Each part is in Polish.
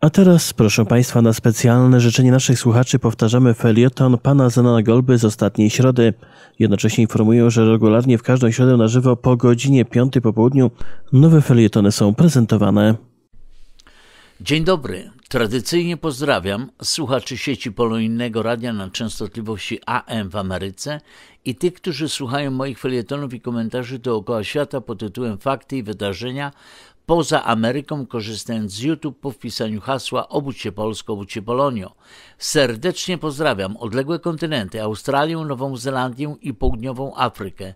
A teraz, proszę Państwa, na specjalne życzenie naszych słuchaczy powtarzamy felieton pana Zenana Golby z ostatniej środy. Jednocześnie informuję, że regularnie w każdą środę na żywo po godzinie 5 po południu nowe felietony są prezentowane. Dzień dobry. Tradycyjnie pozdrawiam słuchaczy sieci poloinnego radia na częstotliwości AM w Ameryce i tych, którzy słuchają moich felietonów i komentarzy dookoła świata pod tytułem Fakty i wydarzenia poza Ameryką, korzystając z YouTube po wpisaniu hasła Obudź się Polsko, obudź się Polonio. Serdecznie pozdrawiam odległe kontynenty, Australię, Nową Zelandię i południową Afrykę.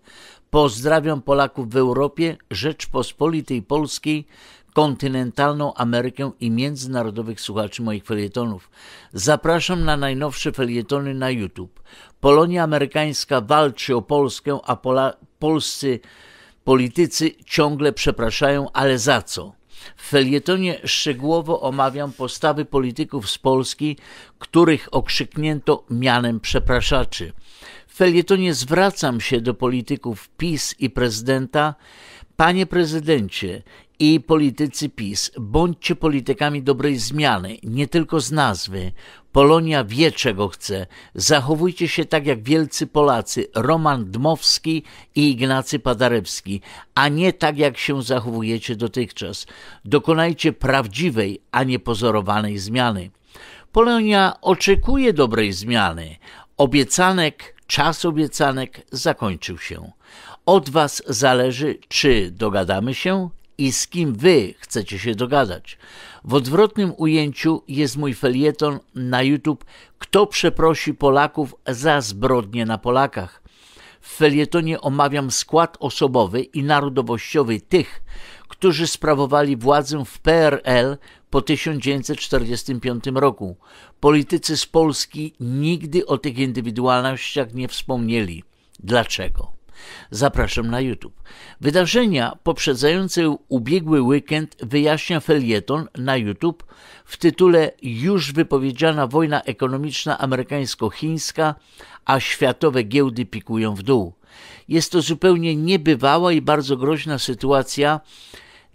Pozdrawiam Polaków w Europie, Rzeczpospolitej Polskiej, kontynentalną Amerykę i międzynarodowych słuchaczy moich felietonów. Zapraszam na najnowsze felietony na YouTube. Polonia amerykańska walczy o Polskę, a Pola polscy politycy ciągle przepraszają, ale za co? W felietonie szczegółowo omawiam postawy polityków z Polski, których okrzyknięto mianem przepraszaczy. W felietonie zwracam się do polityków PiS i prezydenta. Panie prezydencie, i politycy PiS, bądźcie politykami dobrej zmiany, nie tylko z nazwy. Polonia wie, czego chce. Zachowujcie się tak jak wielcy Polacy, Roman Dmowski i Ignacy Padarewski, a nie tak jak się zachowujecie dotychczas. Dokonajcie prawdziwej, a nie pozorowanej zmiany. Polonia oczekuje dobrej zmiany. Obiecanek, czas obiecanek zakończył się. Od Was zależy, czy dogadamy się, i z kim wy chcecie się dogadać. W odwrotnym ujęciu jest mój felieton na YouTube Kto przeprosi Polaków za zbrodnie na Polakach. W felietonie omawiam skład osobowy i narodowościowy tych, którzy sprawowali władzę w PRL po 1945 roku. Politycy z Polski nigdy o tych indywidualnościach nie wspomnieli. Dlaczego? Zapraszam na YouTube. Wydarzenia poprzedzające ubiegły weekend wyjaśnia felieton na YouTube w tytule Już wypowiedziana wojna ekonomiczna amerykańsko-chińska, a światowe giełdy pikują w dół. Jest to zupełnie niebywała i bardzo groźna sytuacja,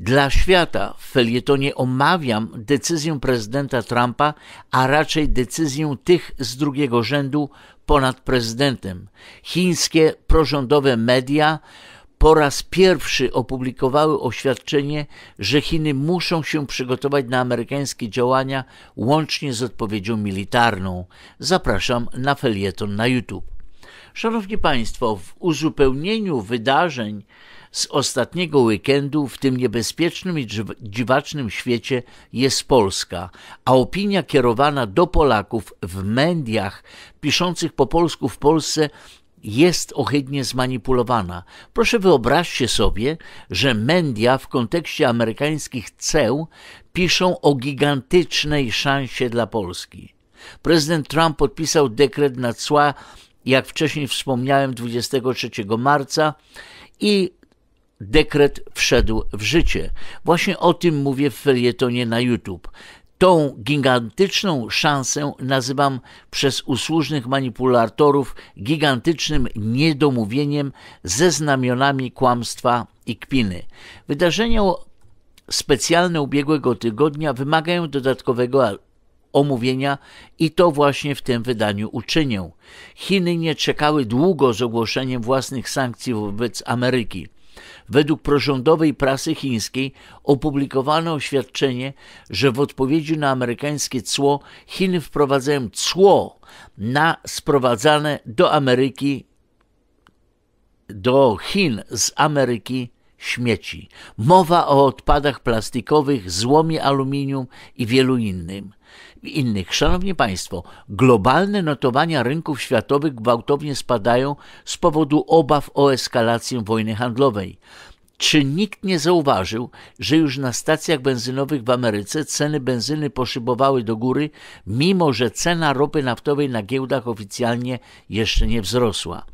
dla świata w felietonie omawiam decyzję prezydenta Trumpa, a raczej decyzję tych z drugiego rzędu ponad prezydentem. Chińskie prorządowe media po raz pierwszy opublikowały oświadczenie, że Chiny muszą się przygotować na amerykańskie działania łącznie z odpowiedzią militarną. Zapraszam na felieton na YouTube. Szanowni Państwo, w uzupełnieniu wydarzeń z ostatniego weekendu w tym niebezpiecznym i dziwacznym świecie jest Polska, a opinia kierowana do Polaków w mediach piszących po polsku w Polsce jest ohydnie zmanipulowana. Proszę wyobraźcie sobie, że media w kontekście amerykańskich ceł piszą o gigantycznej szansie dla Polski. Prezydent Trump podpisał dekret na cła, jak wcześniej wspomniałem, 23 marca i dekret wszedł w życie. Właśnie o tym mówię w felietonie na YouTube. Tą gigantyczną szansę nazywam przez usłużnych manipulatorów gigantycznym niedomówieniem ze znamionami kłamstwa i kpiny. Wydarzenia specjalne ubiegłego tygodnia wymagają dodatkowego omówienia i to właśnie w tym wydaniu uczynię. Chiny nie czekały długo z ogłoszeniem własnych sankcji wobec Ameryki. Według prorządowej prasy chińskiej opublikowano oświadczenie, że w odpowiedzi na amerykańskie cło Chiny wprowadzają cło na sprowadzane do Ameryki, do Chin z Ameryki śmieci. Mowa o odpadach plastikowych, złomie aluminium i wielu innym innych. Szanowni Państwo, globalne notowania rynków światowych gwałtownie spadają z powodu obaw o eskalację wojny handlowej. Czy nikt nie zauważył, że już na stacjach benzynowych w Ameryce ceny benzyny poszybowały do góry, mimo że cena ropy naftowej na giełdach oficjalnie jeszcze nie wzrosła?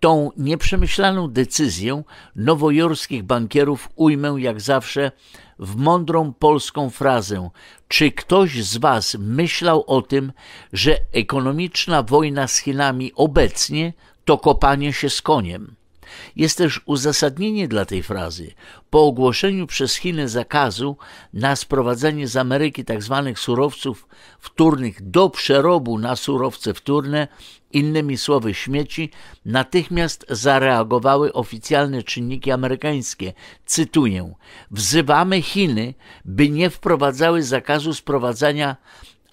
Tą nieprzemyślaną decyzję nowojorskich bankierów ujmę jak zawsze w mądrą polską frazę: Czy ktoś z Was myślał o tym, że ekonomiczna wojna z Chinami obecnie to kopanie się z koniem? Jest też uzasadnienie dla tej frazy. Po ogłoszeniu przez Chiny zakazu na sprowadzanie z Ameryki tzw. Tak surowców wtórnych do przerobu na surowce wtórne, innymi słowy śmieci, natychmiast zareagowały oficjalne czynniki amerykańskie. Cytuję: Wzywamy Chiny, by nie wprowadzały zakazu sprowadzania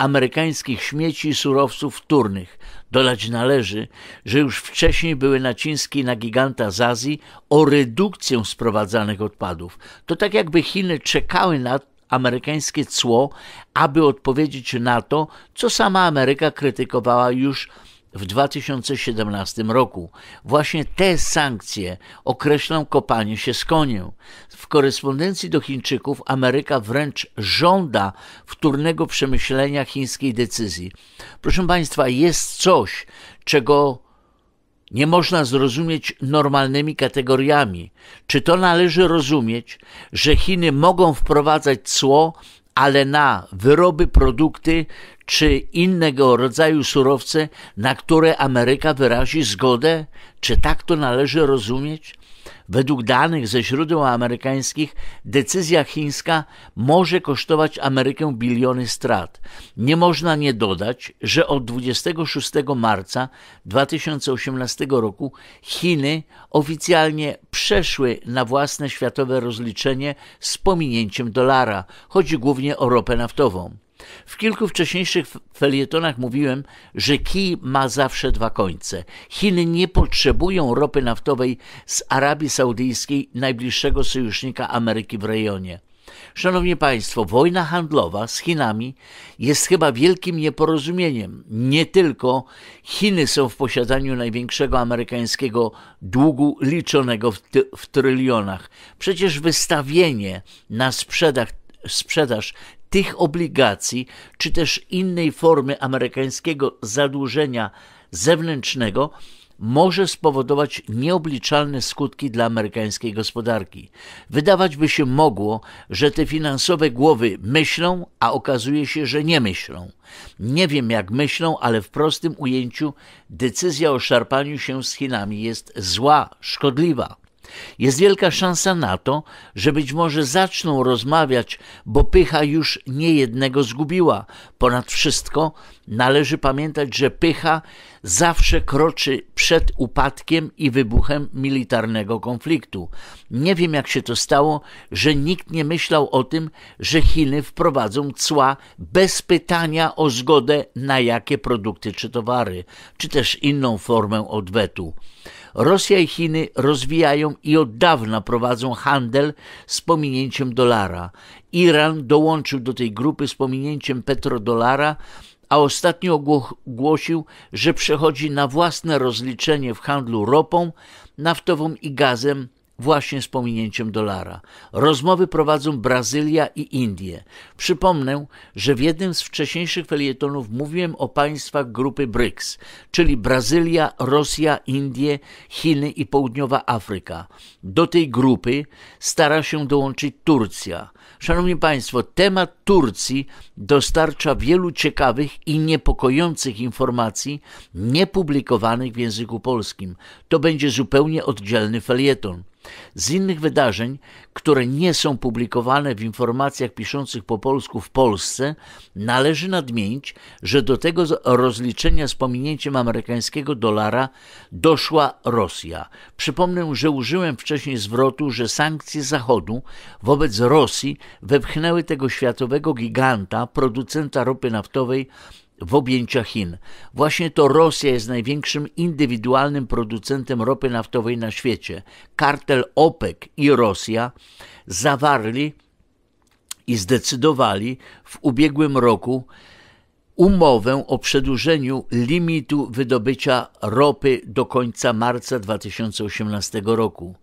amerykańskich śmieci i surowców wtórnych. Dodać należy, że już wcześniej były naciski na giganta z Azji o redukcję sprowadzanych odpadów. To tak jakby Chiny czekały na amerykańskie cło, aby odpowiedzieć na to, co sama Ameryka krytykowała już w w 2017 roku. Właśnie te sankcje określą kopanie się z koniem. W korespondencji do Chińczyków Ameryka wręcz żąda wtórnego przemyślenia chińskiej decyzji. Proszę Państwa, jest coś, czego nie można zrozumieć normalnymi kategoriami. Czy to należy rozumieć, że Chiny mogą wprowadzać cło ale na wyroby, produkty czy innego rodzaju surowce, na które Ameryka wyrazi zgodę? Czy tak to należy rozumieć? Według danych ze źródeł amerykańskich decyzja chińska może kosztować Amerykę biliony strat. Nie można nie dodać, że od 26 marca 2018 roku Chiny oficjalnie przeszły na własne światowe rozliczenie z pominięciem dolara. Chodzi głównie o ropę naftową. W kilku wcześniejszych felietonach mówiłem, że kij ma zawsze dwa końce. Chiny nie potrzebują ropy naftowej z Arabii Saudyjskiej, najbliższego sojusznika Ameryki w rejonie. Szanowni Państwo, wojna handlowa z Chinami jest chyba wielkim nieporozumieniem. Nie tylko Chiny są w posiadaniu największego amerykańskiego długu liczonego w, w trylionach. Przecież wystawienie na sprzedaż sprzedaż tych obligacji, czy też innej formy amerykańskiego zadłużenia zewnętrznego, może spowodować nieobliczalne skutki dla amerykańskiej gospodarki. Wydawać by się mogło, że te finansowe głowy myślą, a okazuje się, że nie myślą. Nie wiem jak myślą, ale w prostym ujęciu decyzja o szarpaniu się z Chinami jest zła, szkodliwa. Jest wielka szansa na to, że być może zaczną rozmawiać, bo pycha już niejednego zgubiła. Ponad wszystko należy pamiętać, że pycha zawsze kroczy przed upadkiem i wybuchem militarnego konfliktu. Nie wiem, jak się to stało, że nikt nie myślał o tym, że Chiny wprowadzą cła bez pytania o zgodę na jakie produkty czy towary, czy też inną formę odwetu. Rosja i Chiny rozwijają i od dawna prowadzą handel z pominięciem dolara. Iran dołączył do tej grupy z pominięciem petrodolara, a ostatnio ogłosił, że przechodzi na własne rozliczenie w handlu ropą, naftową i gazem właśnie z pominięciem dolara. Rozmowy prowadzą Brazylia i Indie. Przypomnę, że w jednym z wcześniejszych felietonów mówiłem o państwach grupy BRICS, czyli Brazylia, Rosja, Indie, Chiny i Południowa Afryka. Do tej grupy stara się dołączyć Turcja. Szanowni Państwo, temat Turcji dostarcza wielu ciekawych i niepokojących informacji niepublikowanych w języku polskim. To będzie zupełnie oddzielny felieton. Z innych wydarzeń, które nie są publikowane w informacjach piszących po polsku w Polsce, należy nadmienić, że do tego rozliczenia z pominięciem amerykańskiego dolara doszła Rosja. Przypomnę, że użyłem wcześniej zwrotu, że sankcje Zachodu wobec Rosji wepchnęły tego światowego giganta, producenta ropy naftowej, w objęcia Chin. Właśnie to Rosja jest największym indywidualnym producentem ropy naftowej na świecie. Kartel OPEC i Rosja zawarli i zdecydowali w ubiegłym roku umowę o przedłużeniu limitu wydobycia ropy do końca marca 2018 roku.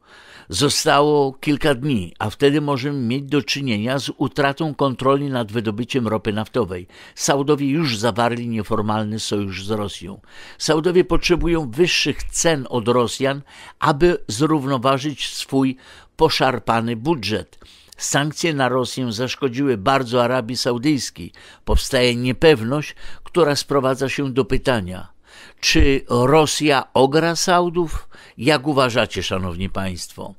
Zostało kilka dni, a wtedy możemy mieć do czynienia z utratą kontroli nad wydobyciem ropy naftowej. Saudowie już zawarli nieformalny sojusz z Rosją. Saudowie potrzebują wyższych cen od Rosjan, aby zrównoważyć swój poszarpany budżet. Sankcje na Rosję zaszkodziły bardzo Arabii Saudyjskiej. Powstaje niepewność, która sprowadza się do pytania – czy Rosja ogra Saudów? Jak uważacie, szanowni państwo?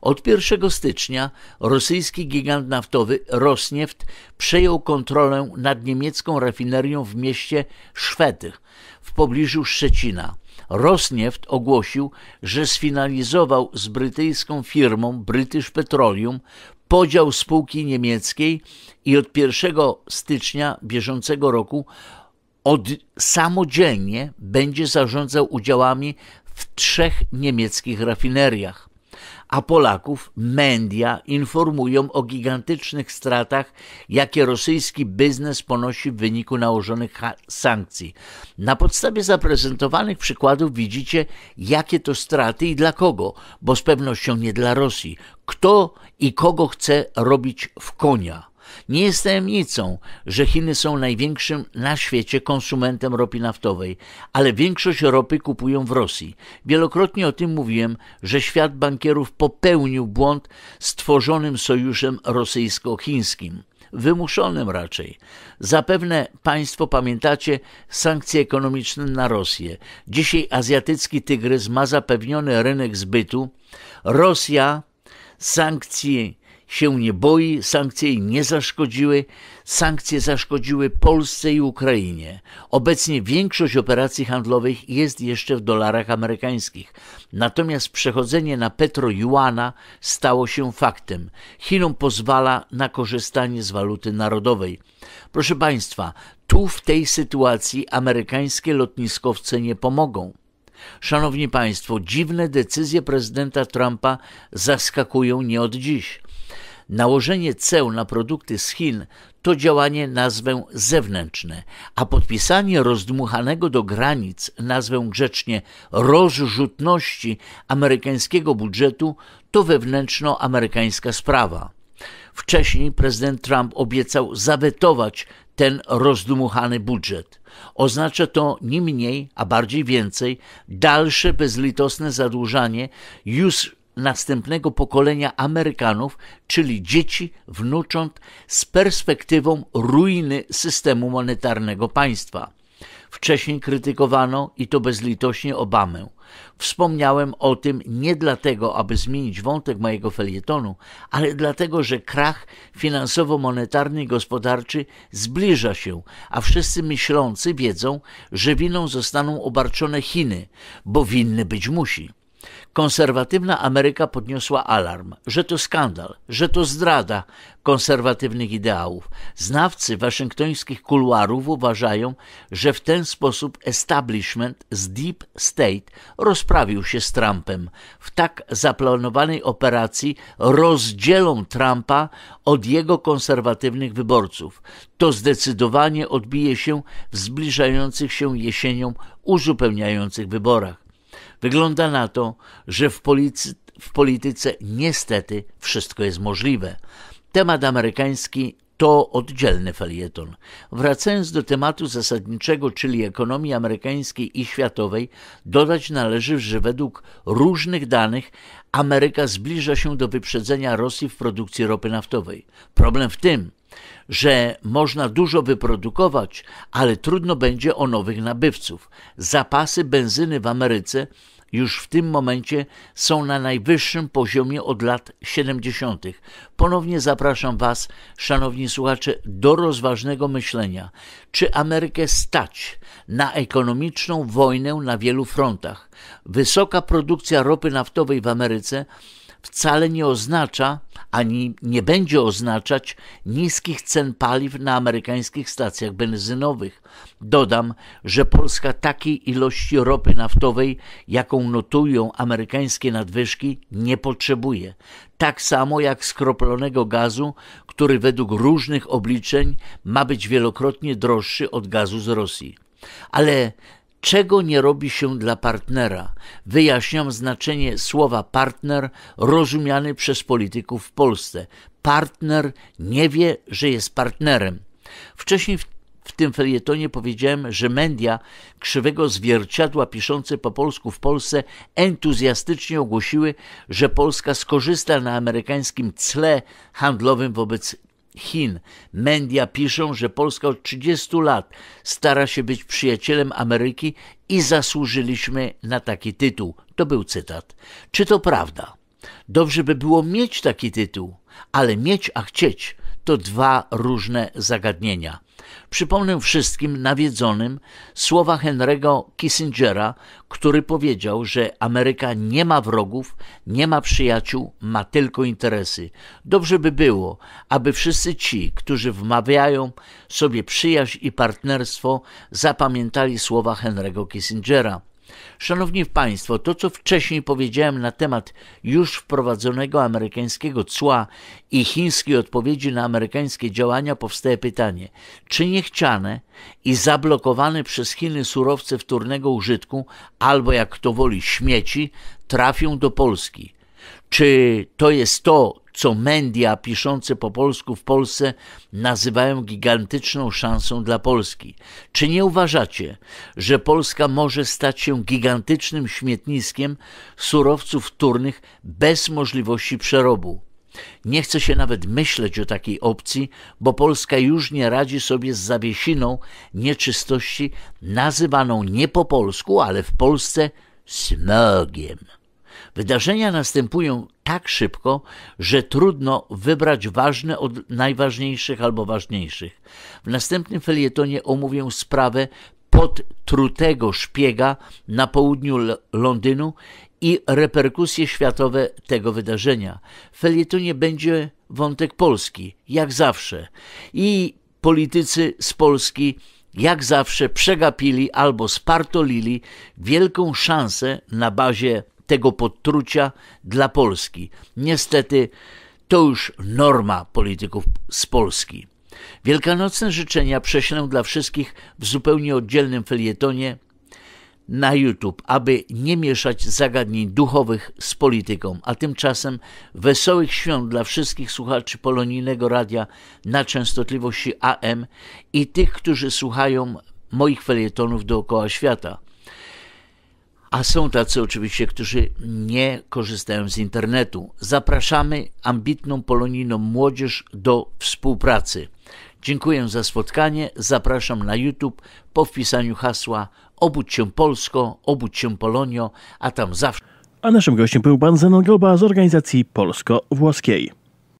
Od 1 stycznia rosyjski gigant naftowy Rosneft przejął kontrolę nad niemiecką rafinerią w mieście Szwedy w pobliżu Szczecina. Rosneft ogłosił, że sfinalizował z brytyjską firmą British Petroleum podział spółki niemieckiej i od 1 stycznia bieżącego roku od, samodzielnie będzie zarządzał udziałami w trzech niemieckich rafineriach. A Polaków media informują o gigantycznych stratach, jakie rosyjski biznes ponosi w wyniku nałożonych sankcji. Na podstawie zaprezentowanych przykładów widzicie, jakie to straty i dla kogo, bo z pewnością nie dla Rosji. Kto i kogo chce robić w konia. Nie jest tajemnicą, że Chiny są największym na świecie konsumentem ropy naftowej, ale większość ropy kupują w Rosji. Wielokrotnie o tym mówiłem, że świat bankierów popełnił błąd stworzonym sojuszem rosyjsko-chińskim wymuszonym raczej. Zapewne Państwo pamiętacie sankcje ekonomiczne na Rosję. Dzisiaj azjatycki tygrys ma zapewniony rynek zbytu. Rosja sankcji się nie boi, sankcje jej nie zaszkodziły. Sankcje zaszkodziły Polsce i Ukrainie. Obecnie większość operacji handlowych jest jeszcze w dolarach amerykańskich. Natomiast przechodzenie na petro-juana stało się faktem. Chinom pozwala na korzystanie z waluty narodowej. Proszę Państwa, tu w tej sytuacji amerykańskie lotniskowce nie pomogą. Szanowni Państwo, dziwne decyzje prezydenta Trumpa zaskakują nie od dziś. Nałożenie ceł na produkty z Chin to działanie nazwę zewnętrzne, a podpisanie rozdmuchanego do granic nazwę grzecznie rozrzutności amerykańskiego budżetu to wewnętrznoamerykańska sprawa. Wcześniej prezydent Trump obiecał zawetować ten rozdmuchany budżet. Oznacza to nie mniej, a bardziej więcej dalsze bezlitosne zadłużanie już następnego pokolenia Amerykanów, czyli dzieci, wnucząt, z perspektywą ruiny systemu monetarnego państwa. Wcześniej krytykowano i to bezlitośnie Obamę. Wspomniałem o tym nie dlatego, aby zmienić wątek mojego felietonu, ale dlatego, że krach finansowo-monetarny i gospodarczy zbliża się, a wszyscy myślący wiedzą, że winą zostaną obarczone Chiny, bo winny być musi konserwatywna Ameryka podniosła alarm, że to skandal, że to zdrada konserwatywnych ideałów. Znawcy waszyngtońskich kuluarów uważają, że w ten sposób establishment z Deep State rozprawił się z Trumpem. W tak zaplanowanej operacji rozdzielą Trumpa od jego konserwatywnych wyborców. To zdecydowanie odbije się w zbliżających się jesienią uzupełniających wyborach. Wygląda na to, że w, w polityce niestety wszystko jest możliwe. Temat amerykański to oddzielny felieton. Wracając do tematu zasadniczego, czyli ekonomii amerykańskiej i światowej, dodać należy, że według różnych danych Ameryka zbliża się do wyprzedzenia Rosji w produkcji ropy naftowej. Problem w tym, że można dużo wyprodukować, ale trudno będzie o nowych nabywców. Zapasy benzyny w Ameryce już w tym momencie są na najwyższym poziomie od lat 70. Ponownie zapraszam Was, szanowni słuchacze, do rozważnego myślenia, czy Amerykę stać na ekonomiczną wojnę na wielu frontach. Wysoka produkcja ropy naftowej w Ameryce wcale nie oznacza ani nie będzie oznaczać niskich cen paliw na amerykańskich stacjach benzynowych. Dodam, że Polska takiej ilości ropy naftowej, jaką notują amerykańskie nadwyżki, nie potrzebuje. Tak samo jak skroplonego gazu, który według różnych obliczeń ma być wielokrotnie droższy od gazu z Rosji. Ale czego nie robi się dla partnera. Wyjaśniam znaczenie słowa partner rozumiany przez polityków w Polsce. Partner nie wie, że jest partnerem. Wcześniej w w tym felietonie powiedziałem, że media krzywego zwierciadła piszące po polsku w Polsce entuzjastycznie ogłosiły, że Polska skorzysta na amerykańskim cle handlowym wobec Chin. Media piszą, że Polska od 30 lat stara się być przyjacielem Ameryki i zasłużyliśmy na taki tytuł. To był cytat. Czy to prawda? Dobrze by było mieć taki tytuł, ale mieć a chcieć to dwa różne zagadnienia. Przypomnę wszystkim nawiedzonym słowa Henry'ego Kissingera, który powiedział, że Ameryka nie ma wrogów, nie ma przyjaciół, ma tylko interesy. Dobrze by było, aby wszyscy ci, którzy wmawiają sobie przyjaźń i partnerstwo, zapamiętali słowa Henry'ego Kissingera. Szanowni Państwo, to co wcześniej powiedziałem na temat już wprowadzonego amerykańskiego cła i chińskiej odpowiedzi na amerykańskie działania, powstaje pytanie, czy niechciane i zablokowane przez Chiny surowce wtórnego użytku, albo jak kto woli śmieci, trafią do Polski – czy to jest to, co media piszące po polsku w Polsce nazywają gigantyczną szansą dla Polski? Czy nie uważacie, że Polska może stać się gigantycznym śmietniskiem surowców wtórnych bez możliwości przerobu? Nie chce się nawet myśleć o takiej opcji, bo Polska już nie radzi sobie z zawiesiną nieczystości nazywaną nie po polsku, ale w Polsce smogiem. Wydarzenia następują tak szybko, że trudno wybrać ważne od najważniejszych albo ważniejszych. W następnym felietonie omówię sprawę podtrutego szpiega na południu L Londynu i reperkusje światowe tego wydarzenia. W felietonie będzie wątek polski, jak zawsze. I politycy z Polski jak zawsze przegapili albo spartolili wielką szansę na bazie tego podtrucia dla Polski. Niestety to już norma polityków z Polski. Wielkanocne życzenia prześlę dla wszystkich w zupełnie oddzielnym felietonie na YouTube, aby nie mieszać zagadnień duchowych z polityką, a tymczasem wesołych świąt dla wszystkich słuchaczy polonijnego radia na częstotliwości AM i tych, którzy słuchają moich felietonów dookoła świata a są tacy oczywiście, którzy nie korzystają z internetu. Zapraszamy ambitną polonijną młodzież do współpracy. Dziękuję za spotkanie. Zapraszam na YouTube po wpisaniu hasła Obudź się Polsko, obudź się Polonio, a tam zawsze. A naszym gościem był pan Zenon Golba z organizacji polsko-włoskiej.